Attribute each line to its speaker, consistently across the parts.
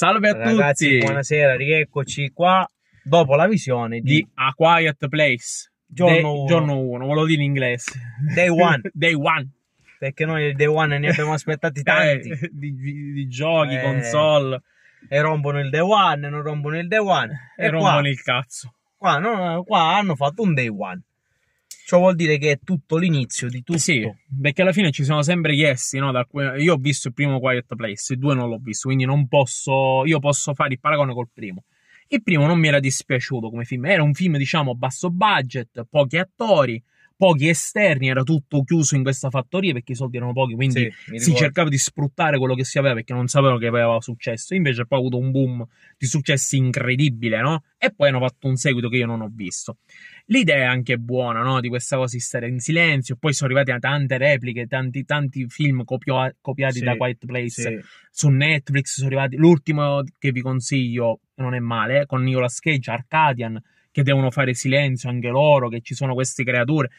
Speaker 1: Salve a Ragazzi, tutti. Buonasera, rieccoci qua dopo la visione di, di A Quiet Place. Giorno 1, ve lo dico in inglese. Day 1. Day 1 perché noi il day one ne abbiamo aspettati eh, tanti
Speaker 2: di, di, di, giochi, eh, console e rompono il day one, non rompono il day one e, e rompono qua,
Speaker 1: il cazzo qua, no, qua, hanno fatto un day one Ciò vuol dire che è tutto l'inizio di tutto. Sì, perché alla fine ci siamo sempre chiesti, no, da, io ho visto il primo Quiet Place, il due non l'ho visto, quindi non posso, io posso fare il paragone col primo. Il primo non mi era dispiaciuto come film, era un film diciamo basso budget, pochi attori, pochi esterni, era tutto chiuso in questa fattoria perché i soldi erano pochi, quindi sì, si cercava di sfruttare quello che si aveva perché non sapevano che aveva successo. Invece poi ha avuto un boom di successi incredibile, no? E poi hanno fatto un seguito che io non ho visto. L'idea è anche buona, no? Di questa cosa di stare in silenzio, poi sono arrivati a tante repliche, tanti, tanti film copio- copiati sì, da Quiet Place sì. su Netflix, sono arrivati... L'ultimo che vi consiglio, non è male, eh, con Nicolas Cage, Arcadian, che devono fare silenzio anche loro, che ci sono queste creature.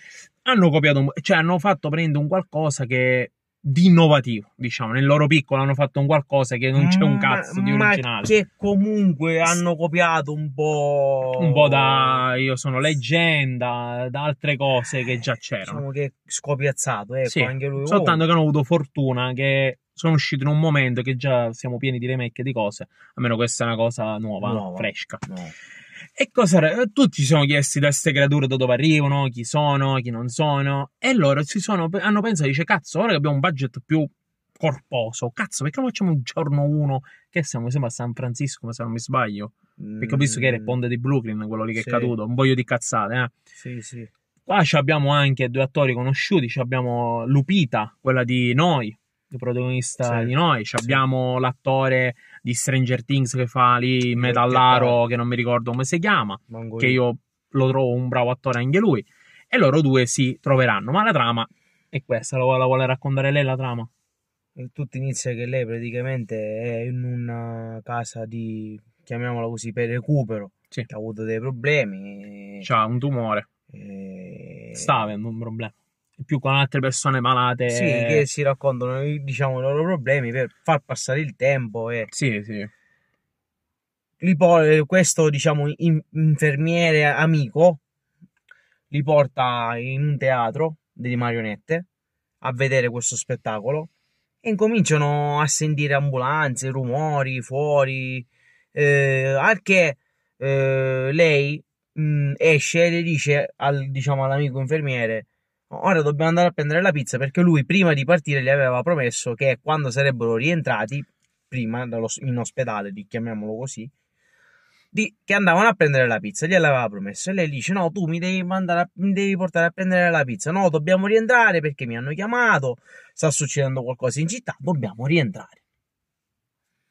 Speaker 1: Hanno copiato, cioè hanno fatto prendere un qualcosa che di innovativo, diciamo, nel loro piccolo hanno fatto un qualcosa che non c'è un mm, cazzo ma, di originale. Ma che comunque hanno copiato un
Speaker 2: po' un po' da
Speaker 1: io sono leggenda, da altre cose che già eh, c'erano. Diciamo
Speaker 2: che scopiazzato, ecco, sì, anche lui. Oh. Soltanto oh. che
Speaker 1: hanno avuto fortuna che sono uscito in un momento che già siamo pieni di remake di cose, almeno questa è una cosa nuova, nuova fresca. Nuova. E cosa, eh, tutti ci sono chiesti da queste creature da dove arrivano, chi sono, chi non sono, e loro si sono, hanno pensato, dice, cazzo, ora che abbiamo un budget più corposo, cazzo, perché non facciamo un giorno uno, che siamo, sempre a San Francisco, se non mi sbaglio, perché ho visto che era il mm. ponte di Brooklyn, quello lì che sì. è caduto, un voglio di cazzate, eh.
Speaker 2: Sì, sì.
Speaker 1: Qua abbiamo anche due attori conosciuti, abbiamo Lupita, quella di Noi, il protagonista sì. di noi. Sì. Abbiamo l'attore di Stranger Things che fa lì Metallaro, che non mi ricordo come si chiama, Mango che io lo trovo un bravo attore anche lui. E loro due si troveranno. Ma la trama è questa, la, la vuole raccontare lei la trama? Eh, tutto inizia che lei
Speaker 2: praticamente è in una eh, casa di, chiamiamola così, per recupero.
Speaker 1: Sì. Che ha avuto dei problemi. C'ha un tumore. E... Eh, Sta avendo un problema più con altre persone malate. Sì, che si
Speaker 2: raccontano diciamo, i loro problemi per far passare il tempo. E... Sì, sì.
Speaker 1: Li por- questo diciamo,
Speaker 2: in- infermiere amico li porta in un teatro delle marionette a vedere questo spettacolo e incominciano a sentire ambulanze, rumori fuori. Eh, al eh, lei mh, mm, esce e le dice al, diciamo, all'amico infermiere: ora dobbiamo andare a prendere la pizza perché lui prima di partire gli aveva promesso che quando sarebbero rientrati prima in ospedale, chiamiamolo così, di, che andavano a prendere la pizza, gliel'aveva promesso e lei dice no tu mi devi, mandare a, mi devi portare a prendere la pizza, no dobbiamo rientrare perché mi hanno chiamato, sta succedendo qualcosa in città, dobbiamo rientrare.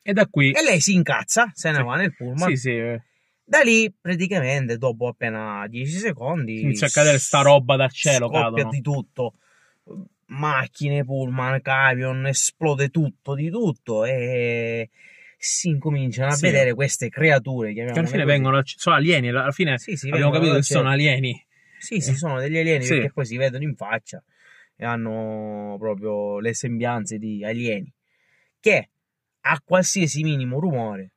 Speaker 2: E da qui... E lei si incazza, se ne sì. va nel pullman. Sì, sì. Eh da lì, praticamente, dopo appena 10 secondi, inizia a
Speaker 1: cadere sta roba dal cielo. Scoppia cadono. di
Speaker 2: tutto. Macchine, pullman, camion, esplode tutto di tutto e si incominciano a sì. vedere queste creature. Che alla fine vengono,
Speaker 1: sono alieni, alla fine sì, sì, abbiamo capito che sono alieni. Sì, sì, sono degli alieni sì. perché
Speaker 2: poi si vedono in faccia e hanno proprio le sembianze di alieni che a qualsiasi minimo rumore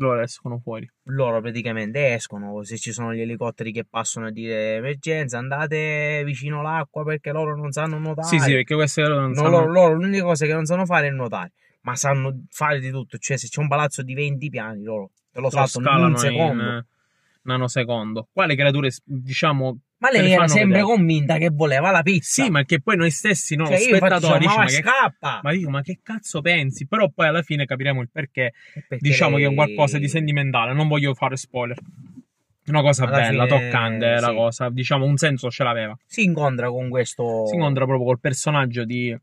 Speaker 2: loro escono fuori. Loro praticamente escono, se ci sono gli elicotteri che passano a dire emergenza, andate vicino all'acqua perché loro non sanno nuotare. Sì, sì, perché
Speaker 1: queste loro non no, sanno. Loro,
Speaker 2: loro l'unica cosa che non sanno fare è nuotare, ma sanno fare di tutto, cioè se c'è un palazzo di 20 piani loro te lo, lo saltano in un secondo. In
Speaker 1: nanosecondo. Quale creature, diciamo, ma lei era sempre vedere.
Speaker 2: convinta che voleva la
Speaker 1: pizza. Sì, ma che poi noi stessi, no, cioè, spettatori, diciamo, ma, ma, scappa. ma dico, ma che cazzo pensi? Però poi alla fine capiremo il perché. perché diciamo lei... che è qualcosa di sentimentale. Non voglio fare spoiler. Una cosa alla bella, fine... toccante sì. la cosa. Diciamo, un senso ce l'aveva. Si incontra con questo. Si incontra proprio col personaggio di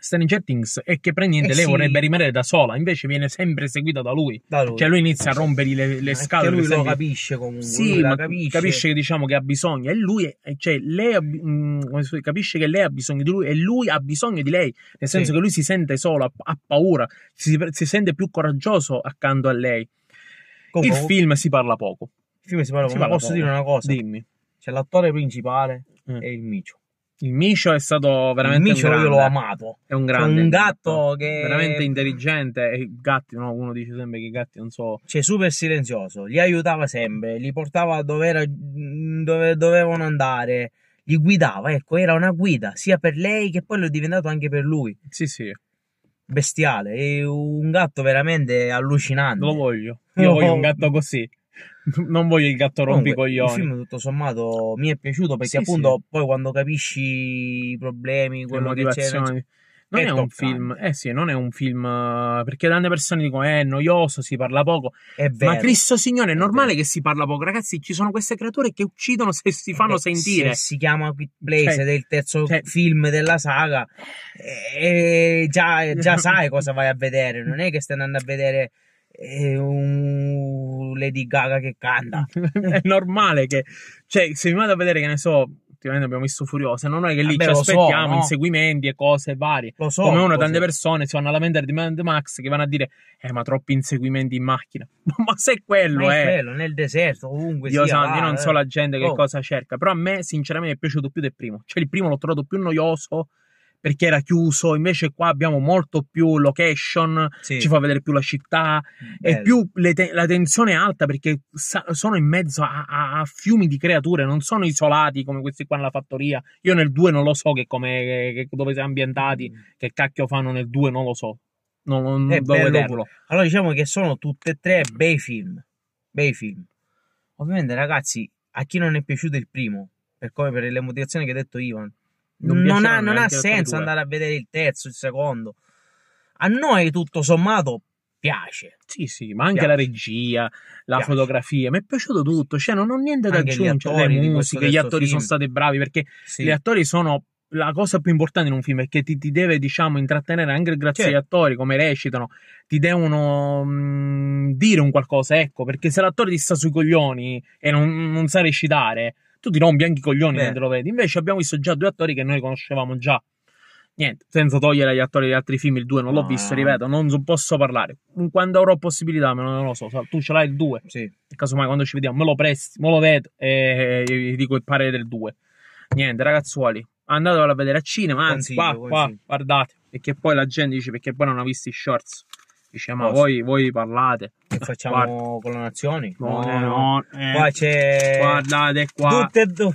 Speaker 1: Stranger Things è che praticamente eh lei sì. vorrebbe rimanere da sola, invece viene sempre seguita da lui. Da lui. Cioè lui inizia a rompere le, le scale. Lui lo capisce comunque. Sì, capisce. capisce. che diciamo che ha bisogno e lui, cioè lei mh, mm, capisce che lei ha bisogno di lui e lui ha bisogno di lei, nel senso sì. che lui si sente solo, ha, ha paura, si, si, sente più coraggioso accanto a lei. Comunque, Il film si parla poco.
Speaker 2: Il film si parla poco. Si parla poco. posso dire una cosa? Dimmi. C'è l'attore principale mm. e il micio.
Speaker 1: Il Micio è stato veramente. Il Micio io l'ho amato. È un grande. un gatto che. Veramente intelligente. E gatti, no? Uno dice sempre che i gatti non so. Cioè, super silenzioso. Li
Speaker 2: aiutava sempre, li portava dove, era, dove dovevano andare, li guidava. Ecco, era una guida sia per lei che poi lo è diventato anche per lui. Sì, sì. Bestiale. È un gatto veramente allucinante. Lo voglio. Io voglio un gatto così.
Speaker 1: non voglio il gatto rompicoglioni. Il film
Speaker 2: tutto sommato mi è piaciuto perché sì, appunto sì. poi quando
Speaker 1: capisci i problemi, quello che c'era... Non è, è un film, eh sì, non è un film eh, perché tante persone dicono eh, è noioso, si parla poco. È vero. Ma Cristo Signore, è, è normale vero. che si parla poco, ragazzi. Ci sono queste creature che uccidono se si eh fanno sentire. Se si
Speaker 2: chiama Quit Place cioè, ed è il terzo cioè, film della saga. E già, già sai cosa vai a vedere. Non è che stai andando a vedere
Speaker 1: un Lady Gaga che canta. è normale che, cioè, se mi vado a vedere, che ne so, ultimamente abbiamo visto Furiosa, non è che lì Vabbè, ci aspettiamo so, no? inseguimenti e cose varie. Lo so. Come uno, tante persone si vanno alla vendere di Mad Max che vanno a dire, eh, ma troppi inseguimenti in macchina. ma se quello ma è, è. Eh. quello,
Speaker 2: nel deserto, ovunque Dio sia. Santo, io non eh. so la gente che oh. cosa
Speaker 1: cerca, però a me, sinceramente, è piaciuto più del primo. Cioè, il primo l'ho trovato più noioso perché era chiuso, invece qua abbiamo molto più location, sì. ci fa vedere più la città, Bello. e più te- la tensione è alta perché sa- sono in mezzo a-, a-, a-, fiumi di creature, non sono isolati come questi qua nella fattoria. Io nel 2 non lo so che come, che- dove siamo ambientati, mm. che cacchio fanno nel 2 non lo so. Non, non è eh, devo
Speaker 2: Allora diciamo che sono tutte e tre bei film. Bei film. Ovviamente ragazzi, a chi non è piaciuto il primo, per come per le motivazioni che ha detto Ivan, non, non ha, non ha senso andare a vedere il terzo, il secondo. A noi tutto sommato
Speaker 1: piace. Sì, sì, ma anche piace. la regia, la piace. fotografia, mi è piaciuto tutto, cioè non ho niente da anche aggiungere, le musiche, gli attori film. sono stati bravi perché sì. gli attori sono la cosa più importante in un film perché ti, ti deve, diciamo, intrattenere anche grazie certo. agli attori, come recitano, ti devono mh, mm, dire un qualcosa, ecco, perché se l'attore ti sta sui coglioni e non, non sa recitare, tu ti rompi anche i coglioni Beh. quando lo vedi. Invece abbiamo visto già due attori che noi conoscevamo già. Niente, senza togliere agli attori degli altri film, il 2 non l'ho no. visto, ripeto, non posso parlare. Quando avrò possibilità, me non lo so, tu ce l'hai il 2. Sì. Casomai quando ci vediamo me lo presti, me lo vedo e gli dico il parere del 2. Niente, ragazzuoli, andatevela a vedere a cinema, anzi, consiglio, qua, consiglio. qua, guardate. Perché poi la gente dice perché poi non ha visto i shorts. Dice, ma voi, voi, parlate. Che facciamo
Speaker 2: Guarda. clonazioni? No, no, no. Eh. Qua c'è... Guardate qua. Tutte
Speaker 1: e due.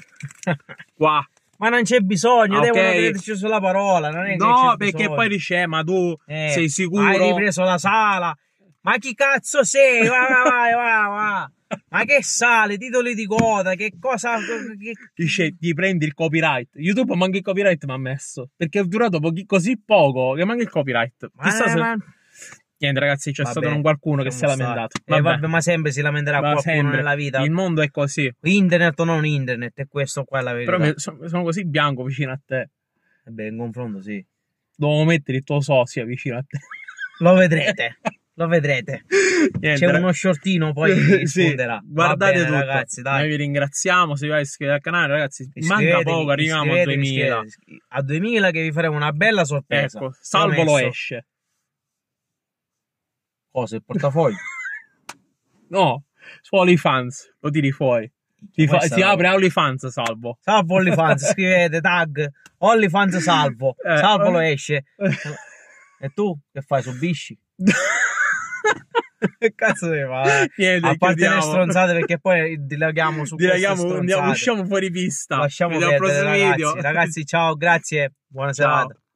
Speaker 1: qua. Ma non c'è bisogno, okay. devono crederci sulla parola. Non è no, perché bisogno. poi dice, eh, ma tu eh, sei sicuro? Hai ripreso
Speaker 2: la sala. Ma chi cazzo sei? Va, va, vai, va, va.
Speaker 1: Ma che sale, titoli di coda, che cosa... Che... Dice, gli prendi il copyright. YouTube manca il copyright mi ha messo. Perché è durato così poco che manca il copyright. Chissà ma, se... Ma... Niente, ragazzi, c'è vabbè, stato un qualcuno che si è lamentato. Eh, vabbè. Eh, vabbè, ma sempre si lamenterà ma qualcuno sempre. nella vita. Il mondo è così. Internet o non internet, è questo qua la verità. Però sono, così bianco vicino a te. E eh beh, in confronto sì. Devo mettere il tuo sosia vicino a te.
Speaker 2: Lo vedrete.
Speaker 1: lo vedrete. Niente, C'è uno shortino poi che risponderà. Sì, guardate bene, tutto. ragazzi, dai. Noi vi ringraziamo, se vi vai iscrivete al canale, ragazzi, iscrivetevi, manca poco, arriviamo a 2000. A 2000 che vi faremo una bella sorpresa. Ecco, salvo lo esce. Cosa? Il portafoglio? no, su OnlyFans, lo tiri fuori. Ti fa, si apre OnlyFans salvo. Salvo OnlyFans, scrivete
Speaker 2: tag OnlyFans salvo. Eh, salvo eh. lo
Speaker 1: esce. e tu che fai?
Speaker 2: Subisci? che cazzo
Speaker 1: devi fare? Niente, a parte le stronzate
Speaker 2: perché poi dilaghiamo su dilaghiamo, andiamo, usciamo
Speaker 1: fuori pista. Lasciamo perdere, ragazzi. ragazzi,
Speaker 2: ciao, grazie. Buona ciao. serata.